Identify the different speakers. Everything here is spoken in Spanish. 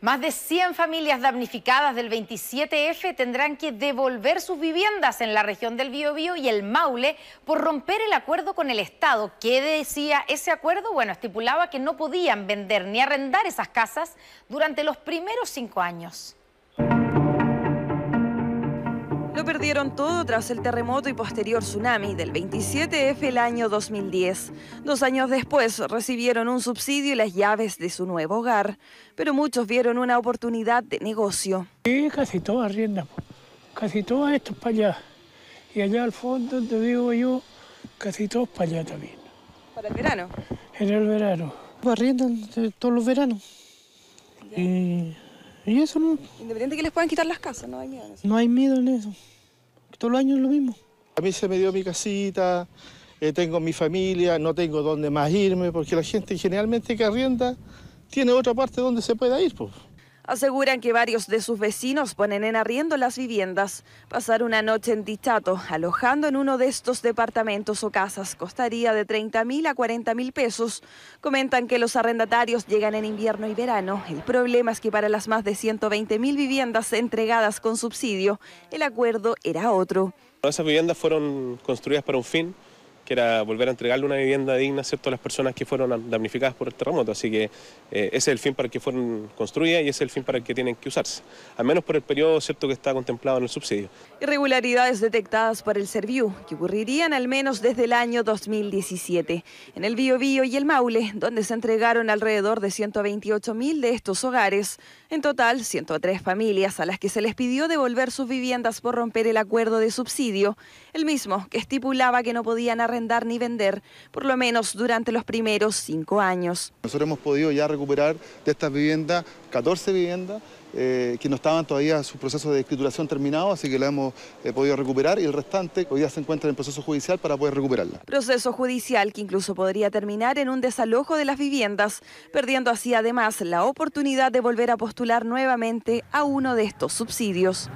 Speaker 1: Más de 100 familias damnificadas del 27F tendrán que devolver sus viviendas en la región del Biobío y el Maule por romper el acuerdo con el Estado. ¿Qué decía ese acuerdo? Bueno, estipulaba que no podían vender ni arrendar esas casas durante los primeros cinco años perdieron todo tras el terremoto y posterior tsunami del 27F el año 2010. Dos años después recibieron un subsidio y las llaves de su nuevo hogar, pero muchos vieron una oportunidad de negocio.
Speaker 2: Sí, casi todo arrienda, casi todo esto para allá. Y allá al fondo donde vivo yo, casi todo para allá también. ¿Para el verano? En el verano. Arriendan todos los veranos. Y... eso no.
Speaker 1: Independiente que les puedan quitar las casas, no hay miedo
Speaker 2: No hay miedo en eso.
Speaker 3: Todos los años es lo mismo. A mí se me dio mi casita, eh, tengo mi familia, no tengo dónde más irme, porque la gente generalmente que arrienda tiene otra parte donde se pueda ir.
Speaker 1: Pues. Aseguran que varios de sus vecinos ponen en arriendo las viviendas. Pasar una noche en Dichato, alojando en uno de estos departamentos o casas, costaría de 30 mil a 40 mil pesos. Comentan que los arrendatarios llegan en invierno y verano. El problema es que para las más de 120 mil viviendas entregadas con subsidio, el acuerdo era
Speaker 2: otro. Esas viviendas fueron construidas para un fin que era volver a entregarle una vivienda digna ¿cierto? a las personas que fueron damnificadas por el terremoto. Así que eh, ese es el fin para el que fueron construidas y ese es el fin para el que tienen que usarse, al menos por el periodo ¿cierto? que está contemplado en el subsidio.
Speaker 1: Irregularidades detectadas por el Serviu, que ocurrirían al menos desde el año 2017. En el Biobío y el Maule, donde se entregaron alrededor de 128.000 de estos hogares, en total 103 familias a las que se les pidió devolver sus viviendas por romper el acuerdo de subsidio, el mismo que estipulaba que no podían arrendar ni vender, por lo menos durante los primeros cinco años.
Speaker 3: Nosotros hemos podido ya recuperar de estas viviendas 14 viviendas eh, que no estaban todavía su proceso de escrituración terminado, así que la hemos eh, podido recuperar y el restante hoy ya se encuentra en proceso judicial para poder recuperarla.
Speaker 1: Proceso judicial que incluso podría terminar en un desalojo de las viviendas, perdiendo así además la oportunidad de volver a postular nuevamente a uno de estos subsidios.